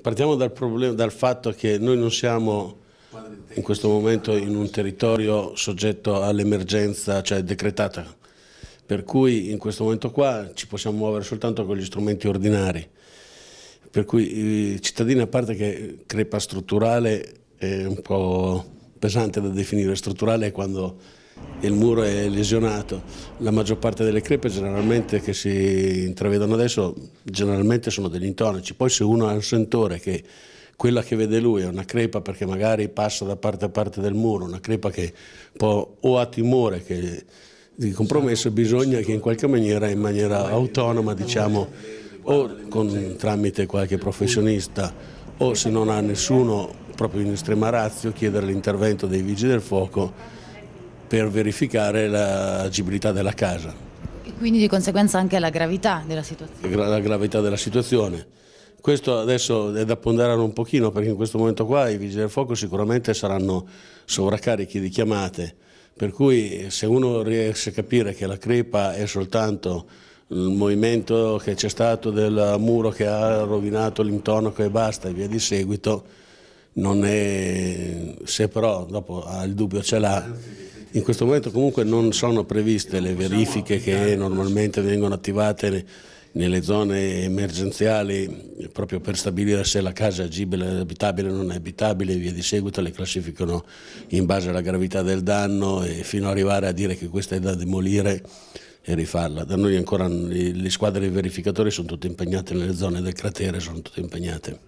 partiamo dal, problema, dal fatto che noi non siamo in questo momento in un territorio soggetto all'emergenza, cioè decretata, per cui in questo momento qua ci possiamo muovere soltanto con gli strumenti ordinari. Per cui i eh, cittadini, a parte che crepa strutturale è un po' pesante da definire, strutturale è quando il muro è lesionato. La maggior parte delle crepe generalmente che si intravedono adesso generalmente sono degli intonaci, poi se uno ha un sentore che quella che vede lui è una crepa perché magari passa da parte a parte del muro, una crepa che può, o ha timore che, di compromesso, bisogna che in qualche maniera, in maniera autonoma, diciamo, o con, tramite qualche professionista o se non ha nessuno proprio in estrema razio chiedere l'intervento dei vigili del fuoco per verificare l'agibilità della casa. E quindi di conseguenza anche la gravità della situazione. La gravità della situazione. Questo adesso è da ponderare un pochino perché in questo momento qua i vigili del fuoco sicuramente saranno sovraccarichi di chiamate, per cui se uno riesce a capire che la crepa è soltanto il movimento che c'è stato del muro che ha rovinato l'intonaco e basta e via di seguito, non è, se però dopo ha ah, il dubbio ce l'ha, in questo momento comunque non sono previste le verifiche che normalmente vengono attivate nelle zone emergenziali proprio per stabilire se la casa è agibile, abitabile o non è abitabile e via di seguito le classificano in base alla gravità del danno e fino ad arrivare a dire che questa è da demolire e rifarla. Da noi ancora le squadre dei verificatori sono tutte impegnate nelle zone del cratere, sono tutte impegnate.